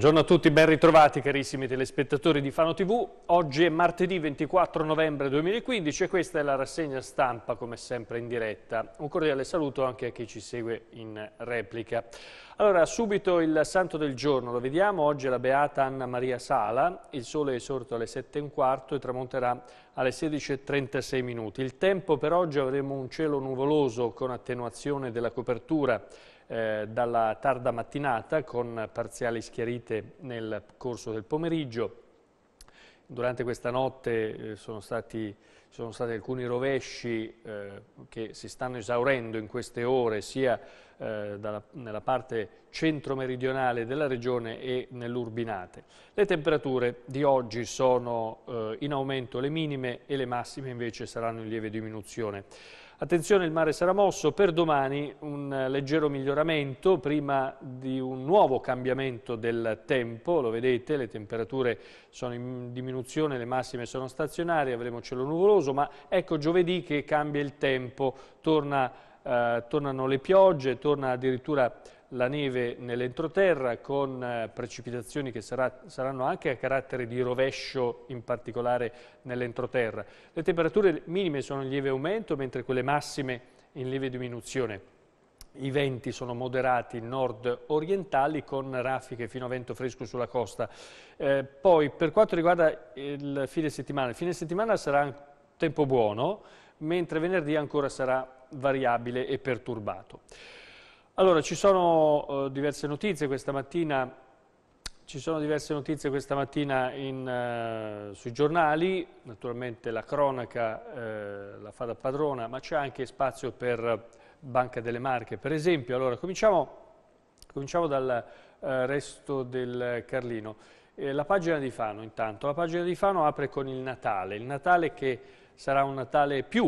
Buongiorno a tutti, ben ritrovati carissimi telespettatori di Fano TV. Oggi è martedì 24 novembre 2015 e questa è la rassegna stampa, come sempre in diretta. Un cordiale saluto anche a chi ci segue in replica. Allora, subito il santo del giorno, lo vediamo, oggi è la beata Anna Maria Sala, il sole è sorto alle 7.15 e tramonterà alle 16.36 minuti. Il tempo per oggi avremo un cielo nuvoloso con attenuazione della copertura, eh, dalla tarda mattinata con parziali schiarite nel corso del pomeriggio. Durante questa notte eh, sono, stati, sono, stati, alcuni rovesci eh, che si stanno esaurendo in queste ore sia eh, dalla, nella parte centro-meridionale della regione e nell'Urbinate. Le temperature di oggi sono eh, in aumento le minime e le massime invece saranno in lieve diminuzione. Attenzione, il mare sarà mosso, per domani un leggero miglioramento prima di un nuovo cambiamento del tempo, lo vedete, le temperature sono in diminuzione, le massime sono stazionarie, avremo cielo nuvoloso, ma ecco giovedì che cambia il tempo, Torna, eh, tornano le piogge, torna addirittura la neve nell'entroterra con eh, precipitazioni che sarà, saranno anche a carattere di rovescio in particolare nell'entroterra. Le temperature minime sono in lieve aumento mentre quelle massime in lieve diminuzione. I venti sono moderati nord orientali con raffiche fino a vento fresco sulla costa. Eh, poi per quanto riguarda il fine settimana, il fine settimana sarà tempo buono mentre venerdì ancora sarà variabile e perturbato. Allora, ci sono eh, diverse notizie questa mattina, diverse notizie questa mattina in, eh, sui giornali, naturalmente la cronaca eh, la fa da padrona, ma c'è anche spazio per Banca delle Marche, per esempio. Allora, cominciamo, cominciamo dal eh, resto del Carlino. Eh, la pagina di Fano, intanto, la pagina di Fano apre con il Natale, il Natale che sarà un Natale più,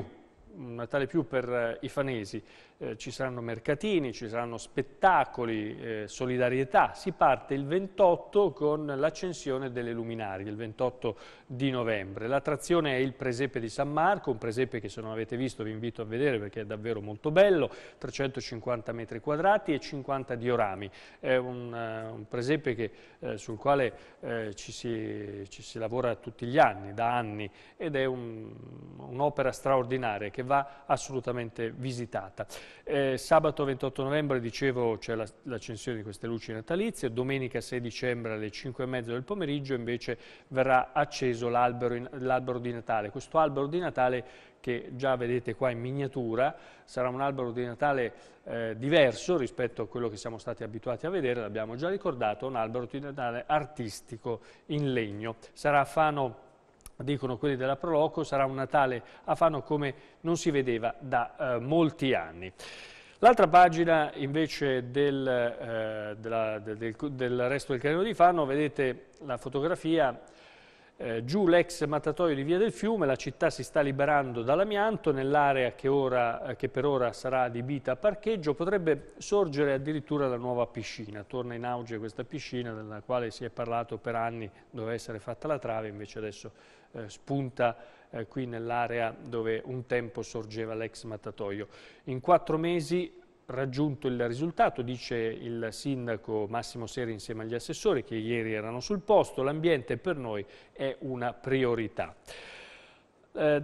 un Natale più per eh, i fanesi eh, ci saranno mercatini, ci saranno spettacoli, eh, solidarietà. Si parte il 28 con l'accensione delle luminarie, il 28 di novembre. L'attrazione è il presepe di San Marco, un presepe che se non avete visto vi invito a vedere perché è davvero molto bello, 350 metri quadrati e 50 diorami. È un, uh, un presepe che, eh, sul quale eh, ci si, ci, si, lavora tutti gli anni, da anni, ed è un'opera straordinaria che va assolutamente visitata. Eh, sabato 28 novembre, dicevo, c'è l'accensione la, di queste luci natalizie, domenica 6 dicembre alle 5 e mezzo del pomeriggio invece verrà acceso l'albero di Natale. Questo albero di Natale che già vedete qua in miniatura, sarà un albero di Natale eh, diverso rispetto a quello che siamo stati abituati a vedere, l'abbiamo già ricordato, un albero di Natale artistico in legno. Sarà a Fano dicono quelli della Proloco, sarà un Natale a Fano come non si vedeva da eh, molti anni. L'altra pagina invece del, eh, della, del, del, resto del canale di Fano, vedete la fotografia eh, giù l'ex mattatoio di Via del Fiume, la città si sta liberando dall'amianto, nell'area che, eh, che, per ora sarà adibita a parcheggio potrebbe sorgere addirittura la nuova piscina, torna in auge questa piscina della quale si è parlato per anni, doveva essere fatta la trave, invece adesso eh, spunta eh, qui nell'area dove un tempo sorgeva l'ex mattatoio. In quattro mesi raggiunto il risultato, dice il sindaco Massimo Seri insieme agli assessori che ieri erano sul posto, l'ambiente per noi è una priorità. Eh,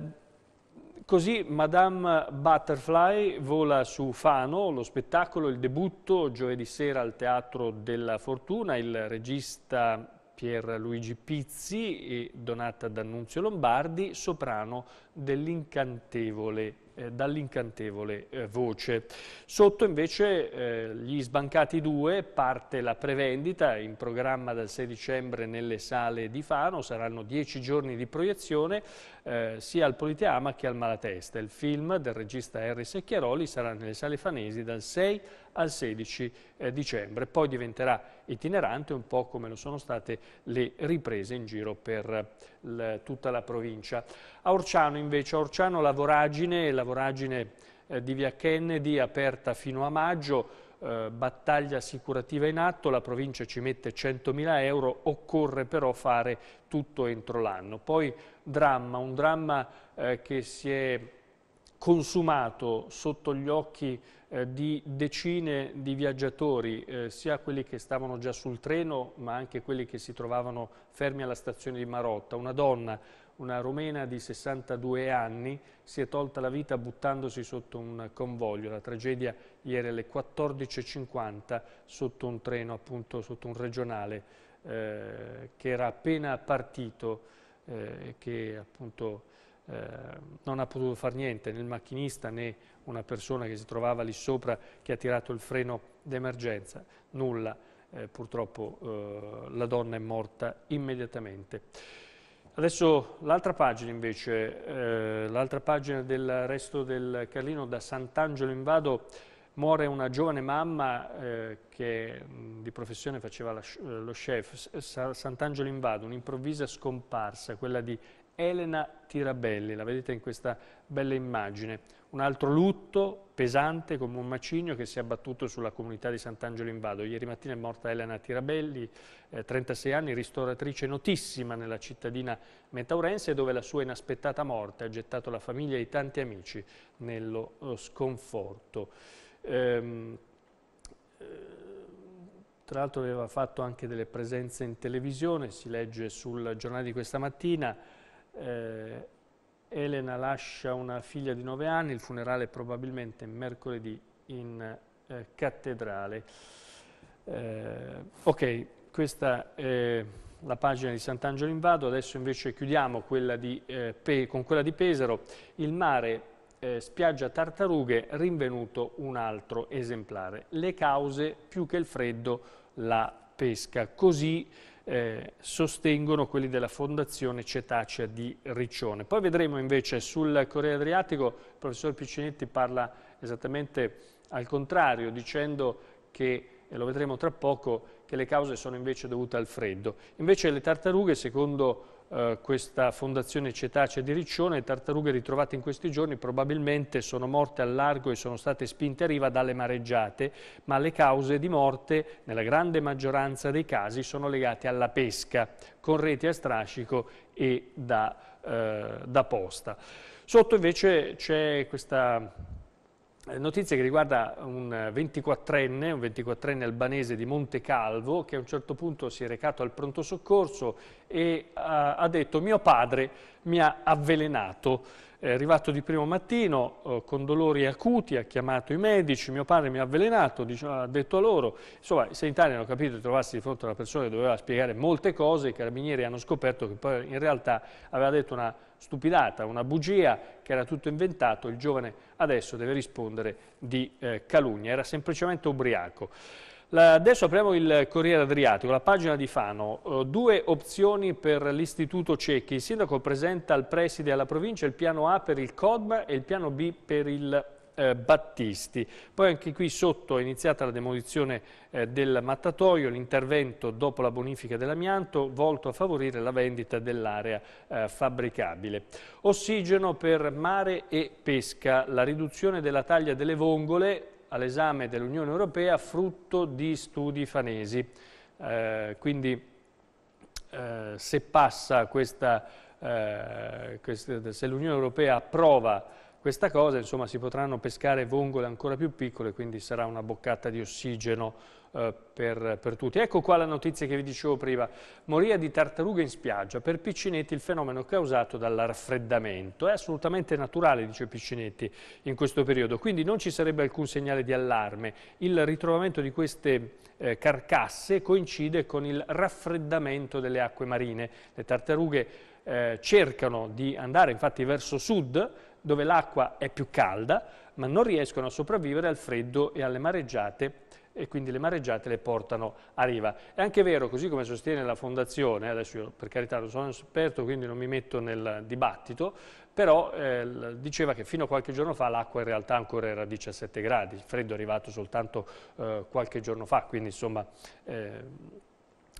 così Madame Butterfly vola su Fano, lo spettacolo, il debutto giovedì sera al Teatro della Fortuna, il regista Pierluigi Pizzi e donata D'Annunzio Lombardi, soprano dell'incantevole eh, dall'incantevole eh, voce. Sotto invece eh, gli sbancati due parte la prevendita in programma dal 6 dicembre nelle sale di Fano, saranno dieci giorni di proiezione eh, sia al Politeama che al Malatesta. Il film del regista Harry Secchiaroli sarà nelle sale fanesi dal 6 al al 16 eh, dicembre. Poi diventerà itinerante un po' come lo sono state le riprese in giro per tutta la provincia. A Orciano invece, a Orciano la voragine, la voragine eh, di via Kennedy aperta fino a maggio, eh, battaglia assicurativa in atto, la provincia ci mette 100.000 euro, occorre però fare tutto entro l'anno. Poi dramma, un dramma eh, che si è consumato sotto gli occhi eh, di decine di viaggiatori, eh, sia quelli che stavano già sul treno ma anche quelli che si trovavano fermi alla stazione di Marotta. Una donna, una romena di 62 anni, si è tolta la vita buttandosi sotto un convoglio. La tragedia ieri alle 14.50 sotto un treno, appunto sotto un regionale eh, che era appena partito eh, e che appunto eh, non ha potuto fare niente, né il macchinista né una persona che si trovava lì sopra che ha tirato il freno d'emergenza, nulla, eh, purtroppo eh, la donna è morta immediatamente. Adesso l'altra pagina invece, eh, l'altra pagina del resto del Carlino da Sant'Angelo in Vado, muore una giovane mamma eh, che di professione faceva la, lo chef, Sant'Angelo in Vado, un'improvvisa scomparsa, quella di Elena Tirabelli, la vedete in questa bella immagine. Un altro lutto pesante come un macigno che si è abbattuto sulla comunità di Sant'Angelo in Vado. Ieri mattina è morta Elena Tirabelli, eh, 36 anni, ristoratrice notissima nella cittadina metaurense dove la sua inaspettata morte ha gettato la famiglia e i tanti amici nello eh, sconforto. Ehm, eh, tra l'altro aveva fatto anche delle presenze in televisione, si legge sul giornale di questa mattina, eh, Elena lascia una figlia di 9 anni, il funerale è probabilmente mercoledì in eh, cattedrale. Eh, ok, questa è la pagina di Sant'Angelo in Vado, adesso invece chiudiamo quella di, eh, con quella di Pesaro. Il mare eh, spiaggia tartarughe, rinvenuto un altro esemplare. Le cause più che il freddo, la pesca. Così eh, sostengono quelli della Fondazione Cetacea di Riccione. Poi vedremo invece sul Corriere Adriatico, il professor Piccinetti parla esattamente al contrario, dicendo che, e lo vedremo tra poco, che le cause sono invece dovute al freddo. Invece le tartarughe, secondo eh, questa fondazione cetacea di Riccione, le tartarughe ritrovate in questi giorni probabilmente sono morte al largo e sono state spinte a riva dalle mareggiate, ma le cause di morte nella grande maggioranza dei casi sono legate alla pesca, con reti a strascico e da, eh, da posta. Sotto invece c'è questa eh, notizia che riguarda un 24enne, un 24enne albanese di Monte Calvo che a un certo punto si è recato al pronto soccorso e uh, ha detto mio padre mi ha avvelenato. È arrivato di primo mattino eh, con dolori acuti, ha chiamato i medici, mio padre mi ha avvelenato, diceva, ha detto a loro. Insomma, i sanitari hanno capito di trovarsi di fronte a una persona che doveva spiegare molte cose, i carabinieri hanno scoperto che poi in realtà aveva detto una stupidata, una bugia che era tutto inventato, il giovane adesso deve rispondere di eh, calunnia, era semplicemente ubriaco. La, adesso apriamo il Corriere Adriatico, la pagina di Fano. Uh, due opzioni per l'Istituto Cecchi. Il sindaco presenta al preside e alla provincia il piano A per il CODMA e il piano B per il eh, Battisti. Poi anche qui sotto è iniziata la demolizione eh, del mattatoio, l'intervento dopo la bonifica dell'amianto volto a favorire la vendita dell'area eh, fabbricabile. Ossigeno per mare e pesca, la riduzione della taglia delle vongole all'esame dell'Unione Europea frutto di studi fanesi. Eh, quindi eh, se passa questa, eh, questa se l'Unione Europea approva questa cosa, insomma si potranno pescare vongole ancora più piccole, quindi sarà una boccata di ossigeno eh, per, per, tutti. Ecco qua la notizia che vi dicevo prima, moria di tartarughe in spiaggia, per Piccinetti il fenomeno causato dal raffreddamento, è assolutamente naturale, dice Piccinetti, in questo periodo, quindi non ci sarebbe alcun segnale di allarme, il ritrovamento di queste eh, carcasse coincide con il raffreddamento delle acque marine, le tartarughe eh, cercano di andare infatti verso sud, dove l'acqua è più calda, ma non riescono a sopravvivere al freddo e alle mareggiate e quindi le mareggiate le portano a riva. È anche vero, così come sostiene la fondazione, adesso io per carità non sono esperto quindi non mi metto nel dibattito, però eh, diceva che fino a qualche giorno fa l'acqua in realtà ancora era a 17 gradi, il freddo è arrivato soltanto eh, qualche giorno fa, quindi insomma... Eh,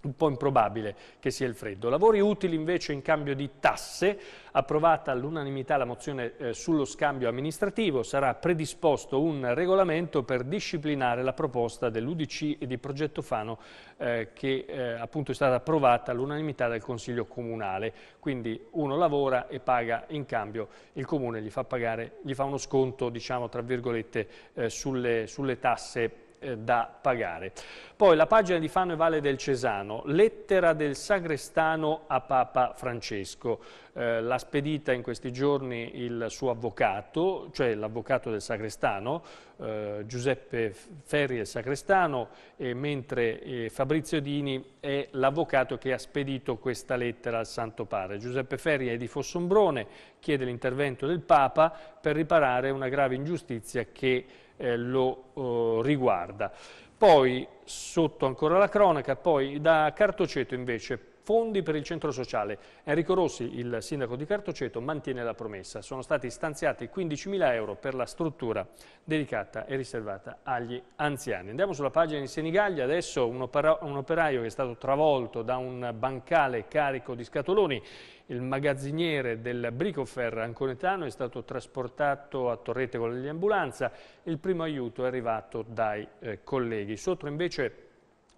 un po' improbabile che sia il freddo. Lavori utili invece in cambio di tasse, approvata all'unanimità la mozione eh, sullo scambio amministrativo, sarà predisposto un regolamento per disciplinare la proposta dell'Udc e di Progetto Fano eh, che eh, appunto è stata approvata all'unanimità dal Consiglio Comunale. Quindi uno lavora e paga in cambio, il Comune gli fa, pagare, gli fa uno sconto diciamo tra virgolette eh, sulle, sulle tasse eh, da pagare. Poi la pagina di Fano e Valle del Cesano, lettera del Sagrestano a Papa Francesco. Eh, L'ha spedita in questi giorni il suo avvocato, cioè l'avvocato del Sagrestano, eh, Giuseppe Ferri è il Sagrestano, mentre eh, Fabrizio Dini è l'avvocato che ha spedito questa lettera al Santo Padre. Giuseppe Ferri è di Fossombrone, chiede l'intervento del Papa per riparare una grave ingiustizia che eh, lo eh, riguarda. Poi, sotto ancora la cronaca, poi da Cartoceto invece fondi per il centro sociale. Enrico Rossi, il sindaco di Cartoceto, mantiene la promessa. Sono stati stanziati 15.000 euro per la struttura dedicata e riservata agli anziani. Andiamo sulla pagina di Senigallia. Adesso un, opera, un operaio che è stato travolto da un bancale carico di scatoloni il magazziniere del Bricofer anconetano è stato trasportato a Torrete con l'ambulanza, il primo aiuto è arrivato dai eh, colleghi. Sotto invece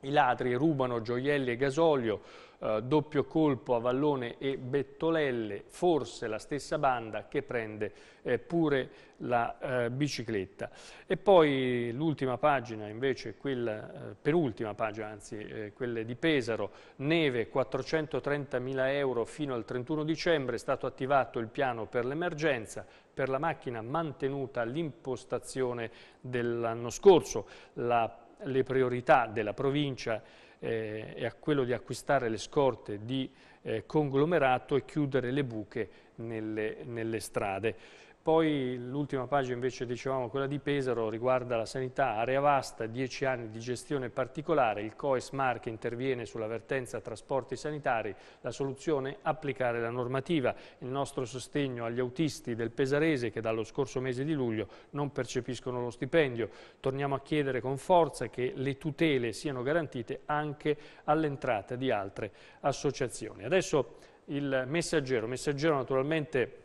i ladri rubano gioielli e gasolio, eh, doppio colpo a Vallone e Bettolelle, forse la stessa banda che prende eh, pure la eh, bicicletta. E poi l'ultima pagina invece, quella, eh, penultima pagina anzi, eh, quelle di Pesaro, neve 430.000 euro fino al 31 dicembre, è stato attivato il piano per l'emergenza, per la macchina mantenuta l'impostazione dell'anno scorso, la, le priorità della provincia eh, e a quello di acquistare le scorte di eh, conglomerato e chiudere le buche nelle, nelle strade. Poi l'ultima pagina invece dicevamo quella di Pesaro riguarda la sanità, area vasta, 10 anni di gestione particolare, il COES Mar che interviene sulla vertenza trasporti sanitari, la soluzione applicare la normativa, il nostro sostegno agli autisti del Pesarese che dallo scorso mese di luglio non percepiscono lo stipendio. Torniamo a chiedere con forza che le tutele siano garantite anche all'entrata di altre associazioni. Adesso il messaggero, messaggero naturalmente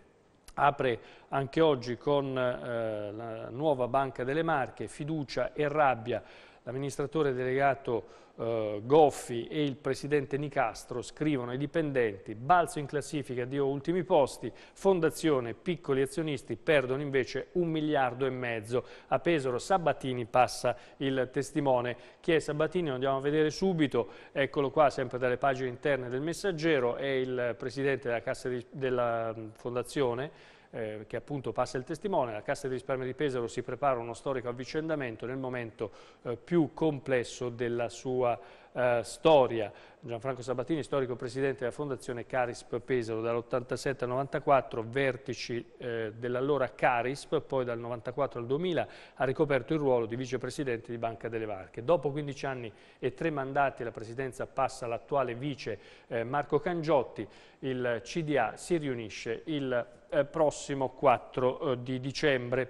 apre anche oggi con eh, la nuova Banca delle Marche, fiducia e rabbia l'amministratore delegato eh, Goffi e il presidente Nicastro scrivono ai dipendenti balzo in classifica di ultimi posti, fondazione, piccoli azionisti perdono invece un miliardo e mezzo. A Pesaro Sabatini passa il testimone. Chi è Sabatini? andiamo a vedere subito, eccolo qua sempre dalle pagine interne del messaggero, è il presidente della, cassa di, della mm, fondazione eh, che appunto passa il testimone, la Cassa di risparmio di Pesaro si prepara uno storico avvicendamento nel momento eh, più complesso della sua eh, storia. Gianfranco Sabatini, storico presidente della Fondazione Carisp Pesaro, dall'87 al 94, vertici eh, dell'allora Carisp, poi dal 94 al 2000 ha ricoperto il ruolo di vicepresidente di Banca delle Varche. Dopo 15 anni e tre mandati la presidenza passa all'attuale vice eh, Marco Cangiotti, il CDA si riunisce il eh, prossimo 4 eh, di dicembre.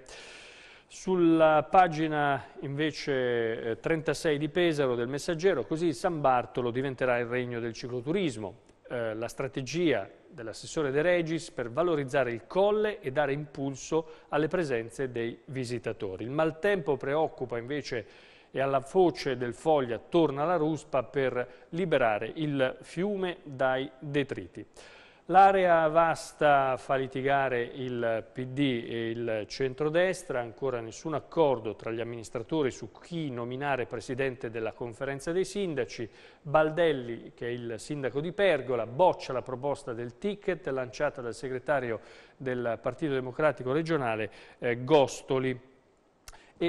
Sulla pagina invece 36 eh, di Pesaro del Messaggero, così San Bartolo diventerà il regno del cicloturismo. Eh, la strategia dell'assessore De Regis per valorizzare il colle e dare impulso alle presenze dei visitatori. Il maltempo preoccupa invece e alla foce del Foglia torna la ruspa per liberare il fiume dai detriti. L'area vasta fa litigare il PD e il centrodestra, ancora nessun accordo tra gli amministratori su chi nominare presidente della conferenza dei sindaci. Baldelli, che è il sindaco di Pergola, boccia la proposta del ticket lanciata dal segretario del Partito Democratico regionale eh, Gostoli.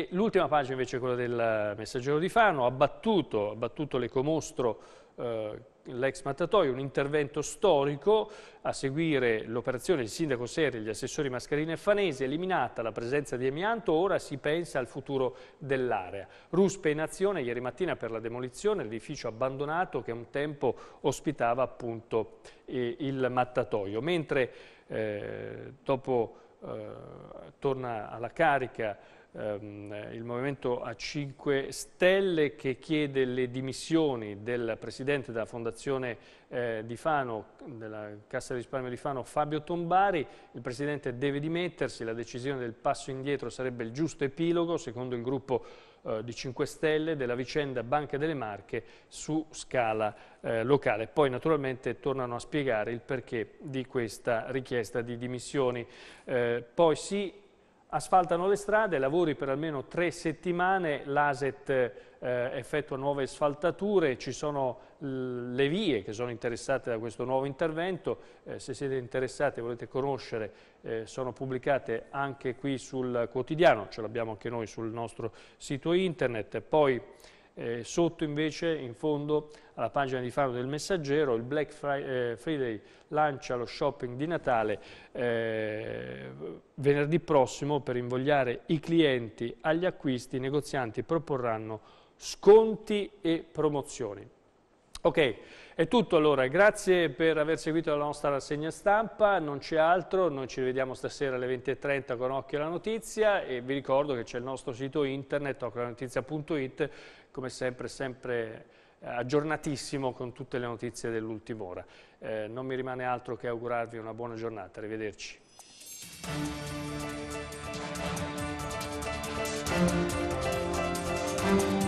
l'ultima pagina invece è quella del messaggero di Fano, ha battuto l'ecomostro eh, l'ex mattatoio, un intervento storico a seguire l'operazione del sindaco Serri, e gli assessori Mascarina e Fanesi, eliminata la presenza di amianto, ora si pensa al futuro dell'area. Ruspe in azione ieri mattina per la demolizione l'edificio abbandonato che un tempo ospitava appunto eh, il mattatoio, mentre eh, dopo eh, torna alla carica ehm, il Movimento a 5 Stelle che chiede le dimissioni del presidente della Fondazione eh, di Fano, della Cassa di risparmio di Fano, Fabio Tombari. Il presidente deve dimettersi, la decisione del passo indietro sarebbe il giusto epilogo, secondo il gruppo eh, di 5 Stelle della vicenda Banca delle Marche su scala eh, locale. Poi naturalmente tornano a spiegare il perché di questa richiesta di dimissioni. Eh, poi sì, asfaltano le strade, lavori per almeno tre settimane, l'ASET eh, effettua nuove asfaltature, ci sono le vie che sono interessate da questo nuovo intervento, eh, se siete interessati e volete conoscere eh, sono pubblicate anche qui sul quotidiano, ce l'abbiamo anche noi sul nostro sito internet, poi eh, sotto invece, in fondo, alla pagina di Faro del Messaggero, il Black eh, Friday lancia lo shopping di Natale eh, venerdì prossimo per invogliare i clienti agli acquisti, i negozianti proporranno sconti e promozioni. Ok, è tutto allora, grazie per aver seguito la nostra rassegna stampa, non c'è altro, noi ci rivediamo stasera alle 20.30 con Occhio alla Notizia e vi ricordo che c'è il nostro sito internet occhiolanotizia.it, come sempre, sempre eh, aggiornatissimo con tutte le notizie dell'ultima ora. Eh, non mi rimane altro che augurarvi una buona giornata, arrivederci.